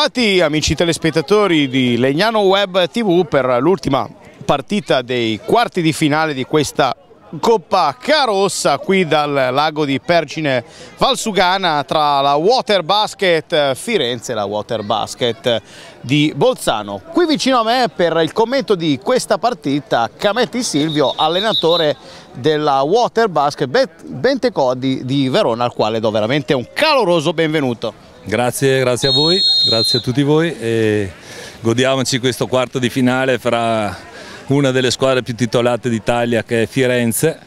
Bentrovati amici telespettatori di Legnano Web TV per l'ultima partita dei quarti di finale di questa Coppa Carossa qui dal lago di Pergine Valsugana tra la Water Basket Firenze e la Water Basket di Bolzano. Qui vicino a me per il commento di questa partita Cametti Silvio, allenatore della Water Basket Bentecodi di Verona al quale do veramente un caloroso benvenuto. Grazie, grazie a voi, grazie a tutti voi e godiamoci questo quarto di finale fra una delle squadre più titolate d'Italia che è Firenze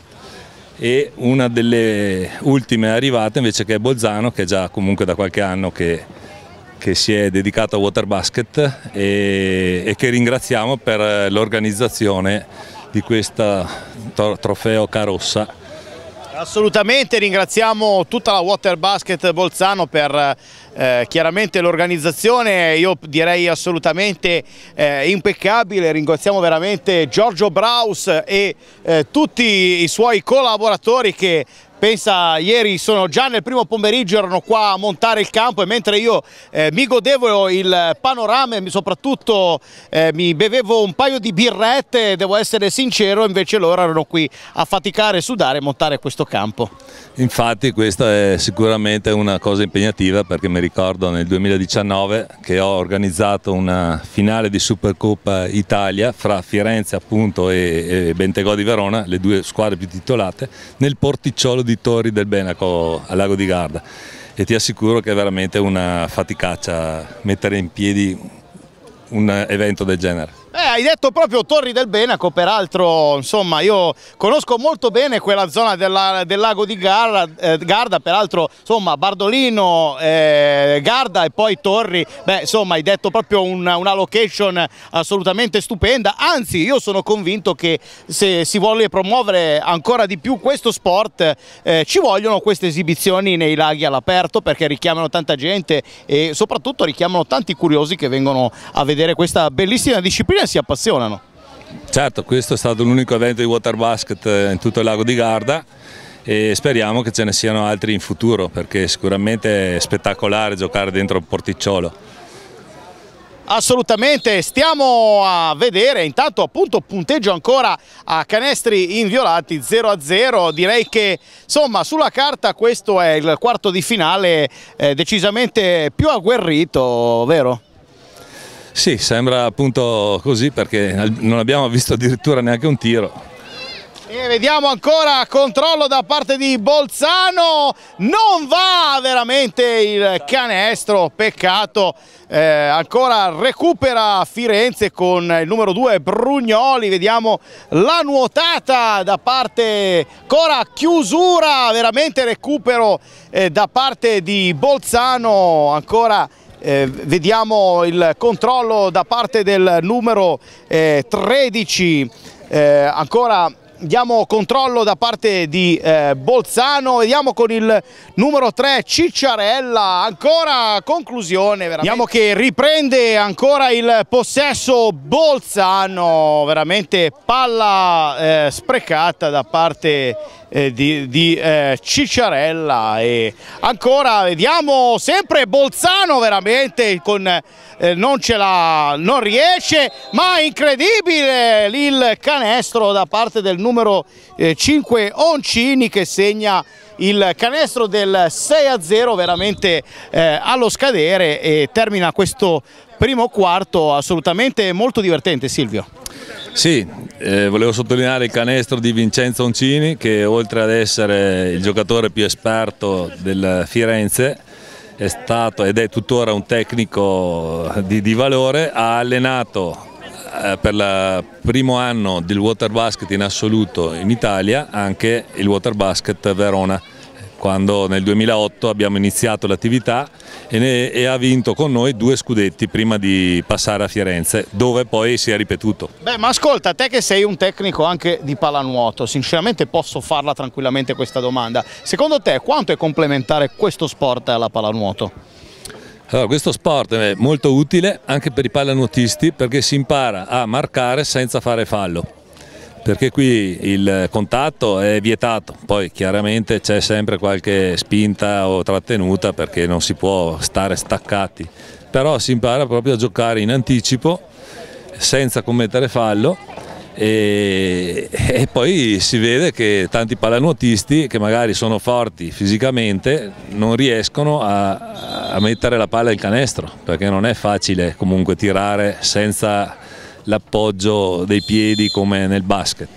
e una delle ultime arrivate invece che è Bolzano che è già comunque da qualche anno che, che si è dedicato a water basket e, e che ringraziamo per l'organizzazione di questo trofeo Carossa Assolutamente, ringraziamo tutta la Water Basket Bolzano per eh, chiaramente l'organizzazione, io direi assolutamente eh, impeccabile, ringraziamo veramente Giorgio Braus e eh, tutti i suoi collaboratori che pensa ieri sono già nel primo pomeriggio, erano qua a montare il campo e mentre io eh, mi godevo il panorama e soprattutto eh, mi bevevo un paio di birrette, devo essere sincero, invece loro erano qui a faticare, sudare e montare questo campo. Infatti questa è sicuramente una cosa impegnativa perché mi ricordo nel 2019 che ho organizzato una finale di Supercoppa Italia fra Firenze appunto e, e Bentegò di Verona, le due squadre più titolate, nel porticciolo di roditori del Benaco al lago di Garda e ti assicuro che è veramente una faticaccia mettere in piedi un evento del genere. Eh, hai detto proprio Torri del Benaco, peraltro insomma io conosco molto bene quella zona della, del lago di Garda, eh, Garda peraltro insomma Bardolino, eh, Garda e poi Torri, beh insomma hai detto proprio una, una, location assolutamente stupenda, anzi io sono convinto che se si vuole promuovere ancora di più questo sport eh, ci vogliono queste esibizioni nei laghi all'aperto perché richiamano tanta gente e soprattutto richiamano tanti curiosi che vengono a vedere questa bellissima disciplina e si appassionano. Certo, questo è stato l'unico evento di water basket eh, in tutto il lago di Garda e speriamo che ce ne siano altri in futuro perché sicuramente è spettacolare giocare dentro un porticciolo. Assolutamente, stiamo a vedere, intanto appunto punteggio ancora a canestri inviolati 0-0, direi che insomma sulla carta questo è il quarto di finale eh, decisamente più agguerrito, vero? Sì, sembra appunto così perché non abbiamo visto addirittura neanche un tiro. E vediamo ancora controllo da parte di Bolzano, non va veramente il canestro, peccato, eh, ancora recupera Firenze con il numero 2 Brugnoli, vediamo la nuotata da parte ancora chiusura, veramente recupero eh, da parte di Bolzano, ancora eh, vediamo il controllo da parte del numero eh, 13 eh, ancora diamo controllo da parte di eh, Bolzano, vediamo con il numero 3 Cicciarella, ancora conclusione veramente. Vediamo che riprende ancora il possesso Bolzano, veramente palla eh, sprecata da parte eh, di, di eh, Cicciarella e ancora vediamo sempre Bolzano veramente con, eh, non ce la non riesce ma incredibile il canestro da parte del numero numero eh, 5 Oncini che segna il canestro del 6 a 0 veramente eh, allo scadere e termina questo primo quarto assolutamente molto divertente Silvio. Sì, eh, volevo sottolineare il canestro di Vincenzo Oncini che oltre ad essere il giocatore più esperto del Firenze è stato ed è tuttora un tecnico di, di valore, ha allenato eh, per il primo anno del water basket in assoluto in Italia anche il water basket Verona quando nel 2008 abbiamo iniziato l'attività e, e ha vinto con noi due scudetti prima di passare a Firenze, dove poi si è ripetuto. Beh, ma ascolta, te che sei un tecnico anche di pallanuoto, sinceramente posso farla tranquillamente questa domanda. Secondo te quanto è complementare questo sport alla pallanuoto? Allora, questo sport è molto utile anche per i pallanuotisti perché si impara a marcare senza fare fallo perché qui il contatto è vietato, poi chiaramente c'è sempre qualche spinta o trattenuta perché non si può stare staccati, però si impara proprio a giocare in anticipo senza commettere fallo e, e, poi si vede che tanti pallanuotisti che magari sono forti fisicamente non riescono a, a mettere la palla in canestro perché non è facile comunque tirare senza l'appoggio dei piedi come nel basket.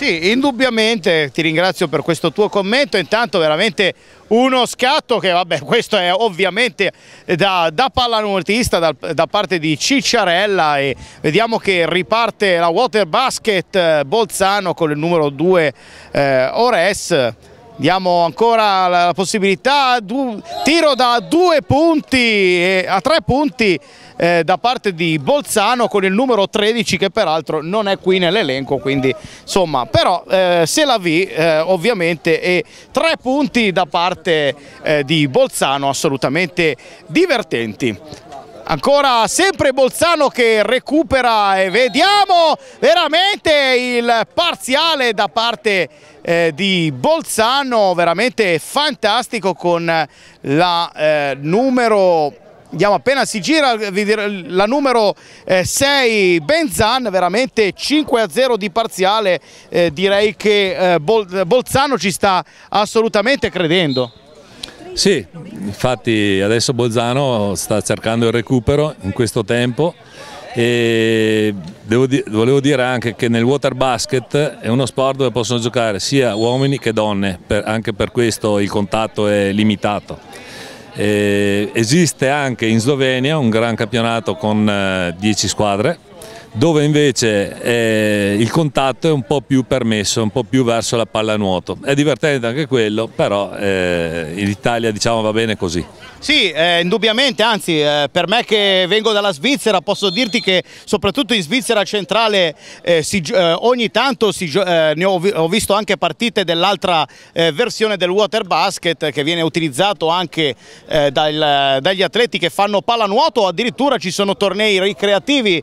Sì, indubbiamente ti ringrazio per questo tuo commento, intanto veramente uno scatto che vabbè questo è ovviamente da, da pallanuotista da, da, parte di Cicciarella e vediamo che riparte la water basket eh, Bolzano con il numero 2 eh, Ores diamo ancora la, possibilità, du, tiro da due punti eh, a tre punti eh, da parte di Bolzano con il numero 13 che peraltro non è qui nell'elenco quindi insomma però eh, se la vi eh, ovviamente e tre punti da parte eh, di Bolzano assolutamente divertenti ancora sempre Bolzano che recupera e vediamo veramente il parziale da parte eh, di Bolzano veramente fantastico con la eh, numero Andiamo appena si gira la numero 6 eh, Benzan, veramente 5 a 0 di parziale, eh, direi che eh, Bol Bolzano ci sta assolutamente credendo. Sì, infatti adesso Bolzano sta cercando il recupero in questo tempo e di volevo dire anche che nel water basket è uno sport dove possono giocare sia uomini che donne, per anche per questo il contatto è limitato. E esiste anche in Slovenia un gran campionato con 10 eh, squadre dove invece eh, il contatto è un po' più permesso, un po' più verso la pallanuoto. È divertente anche quello, però eh, in Italia diciamo va bene così. Sì, eh, indubbiamente, anzi eh, per me che vengo dalla Svizzera posso dirti che soprattutto in Svizzera centrale eh, si, eh, ogni tanto si, ne ho, ho, visto anche partite dell'altra versione del water basket che viene utilizzato anche dal, dagli atleti che fanno pallanuoto o addirittura ci sono tornei ricreativi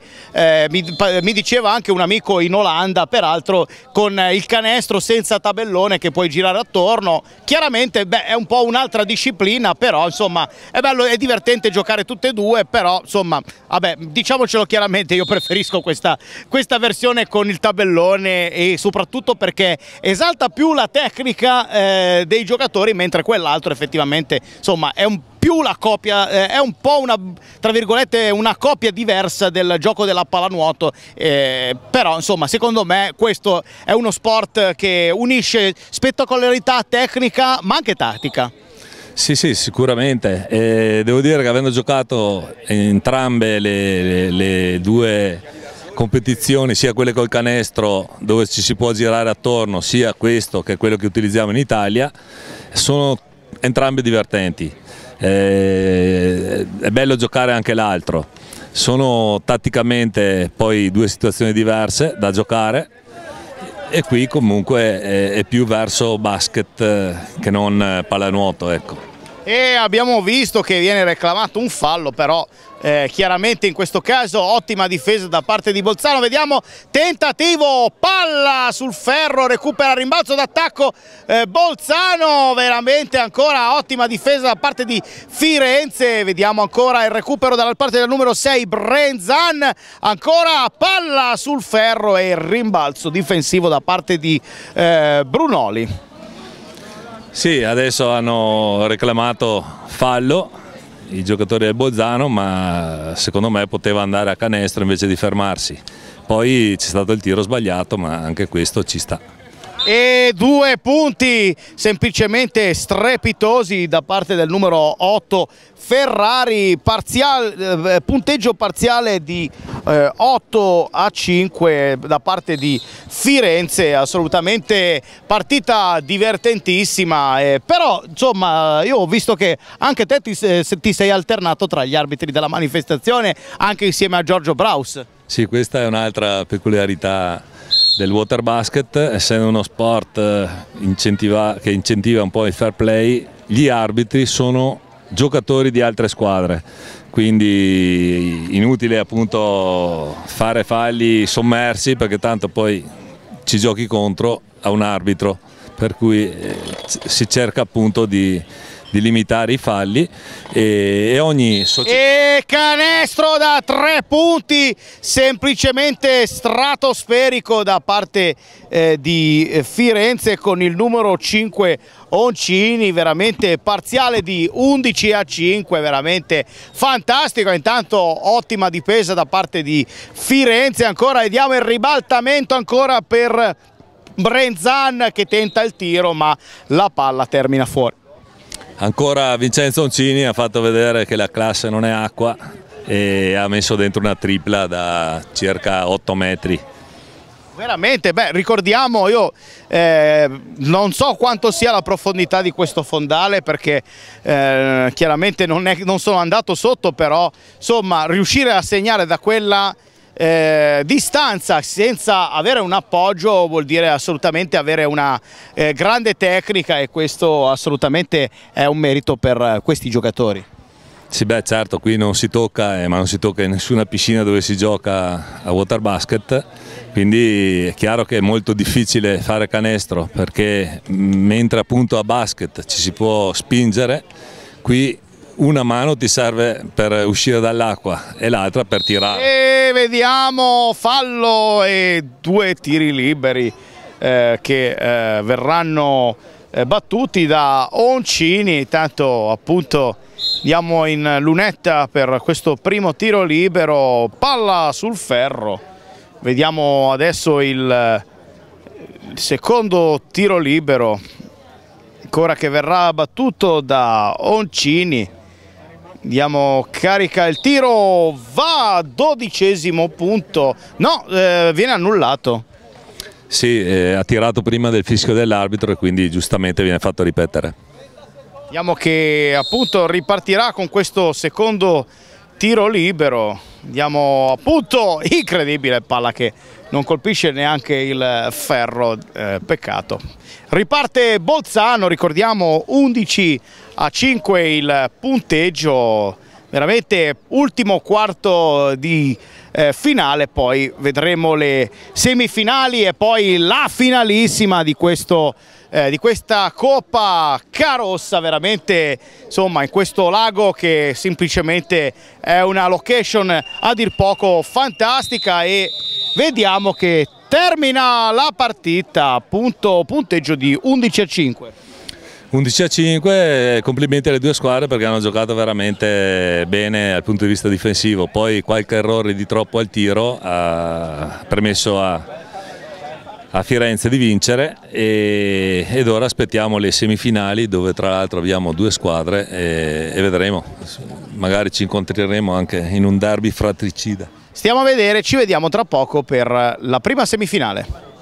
mi, mi, diceva anche un amico in Olanda, peraltro con eh, il canestro senza tabellone che puoi girare attorno. Chiaramente beh, è un po' un'altra disciplina, però insomma è bello, è divertente giocare tutte e due, però insomma, vabbè, diciamocelo chiaramente, io preferisco questa, questa versione con il tabellone e soprattutto perché esalta più la tecnica eh, dei giocatori, mentre quell'altro effettivamente insomma è un po' più la copia, eh, è un po' una, tra virgolette, una copia diversa del gioco della pallanuoto, eh, però insomma secondo me questo è uno sport che unisce spettacolarità tecnica ma anche tattica. Sì, sì, sicuramente. Eh, devo dire che avendo giocato entrambe le, le, le due competizioni, sia quelle col canestro dove ci si può girare attorno, sia questo che quello che utilizziamo in Italia, sono entrambe divertenti eh, è bello giocare anche l'altro. Sono tatticamente poi due situazioni diverse da giocare e qui comunque è, è più verso basket eh, che non eh, pallanuoto. Ecco. E abbiamo visto che viene reclamato un fallo però eh, chiaramente in questo caso ottima difesa da parte di Bolzano, vediamo tentativo, palla sul ferro, recupera rimbalzo d'attacco eh, Bolzano, veramente ancora ottima difesa da parte di Firenze, vediamo ancora il recupero dalla parte del numero 6 Brenzan, ancora palla sul ferro e il rimbalzo difensivo da parte di eh, Brunoli. Sì, adesso hanno reclamato fallo i giocatori del Bolzano, ma secondo me poteva andare a canestro invece di fermarsi. Poi c'è stato il tiro sbagliato, ma anche questo ci sta e due punti semplicemente strepitosi da parte del numero 8 Ferrari, parziale, eh, punteggio parziale di eh, 8 a 5 da parte di Firenze, assolutamente partita divertentissima, eh, però insomma io ho visto che anche te ti, ti sei alternato tra gli arbitri della manifestazione anche insieme a Giorgio Braus. Sì, questa è un'altra peculiarità del water basket, essendo uno sport eh, incentiva, che incentiva un po' il fair play, gli arbitri sono giocatori di altre squadre, quindi inutile appunto fare falli sommersi perché tanto poi ci giochi contro a un arbitro, per cui eh, si cerca appunto di di limitare i falli e, e ogni società... E canestro da tre punti, semplicemente stratosferico da parte eh, di eh, Firenze con il numero 5 Oncini, veramente parziale di 11 a 5, veramente fantastico, intanto ottima difesa da parte di Firenze ancora vediamo il ribaltamento ancora per Brenzan che tenta il tiro ma la palla termina fuori. Ancora Vincenzo Oncini ha fatto vedere che la classe non è acqua e ha messo dentro una tripla da circa 8 metri. Veramente, beh, ricordiamo, io eh, non so quanto sia la profondità di questo fondale perché eh, chiaramente non, è, non sono andato sotto, però insomma riuscire a segnare da quella eh, distanza senza avere un appoggio vuol dire assolutamente avere una eh, grande tecnica e questo assolutamente è un merito per questi giocatori. Sì beh certo qui non si tocca eh, ma non si tocca in nessuna piscina dove si gioca a water basket quindi è chiaro che è molto difficile fare canestro perché mm, mentre appunto a basket ci si può spingere qui una mano ti serve per uscire dall'acqua e l'altra per tirare. E vediamo fallo e due tiri liberi eh, che eh, verranno eh, battuti da Oncini, tanto appunto diamo in lunetta per questo primo tiro libero, palla sul ferro, vediamo adesso il, il secondo tiro libero ancora che verrà battuto da Oncini Diamo carica il tiro, va dodicesimo punto, no, eh, viene annullato. Sì, eh, ha tirato prima del fischio dell'arbitro e quindi giustamente viene fatto ripetere. Vediamo che appunto ripartirà con questo secondo tiro libero, Andiamo appunto incredibile palla che non colpisce neanche il ferro, eh, peccato. Riparte Bolzano, ricordiamo 11 a 5 il punteggio, veramente ultimo quarto di eh, finale, poi vedremo le semifinali e poi la finalissima di, questo, eh, di questa Coppa Carossa, veramente insomma in questo lago che semplicemente è una location a dir poco fantastica e vediamo che termina la partita, punto, punteggio di 11 a 5. 11 a 5, eh, complimenti alle due squadre perché hanno giocato veramente bene dal punto di vista difensivo, poi qualche errore di troppo al tiro ha permesso a, a Firenze di vincere e, ed ora aspettiamo le semifinali dove tra l'altro abbiamo due squadre e, e vedremo, magari ci incontreremo anche in un derby fratricida. Stiamo a vedere, ci vediamo tra poco per la prima semifinale.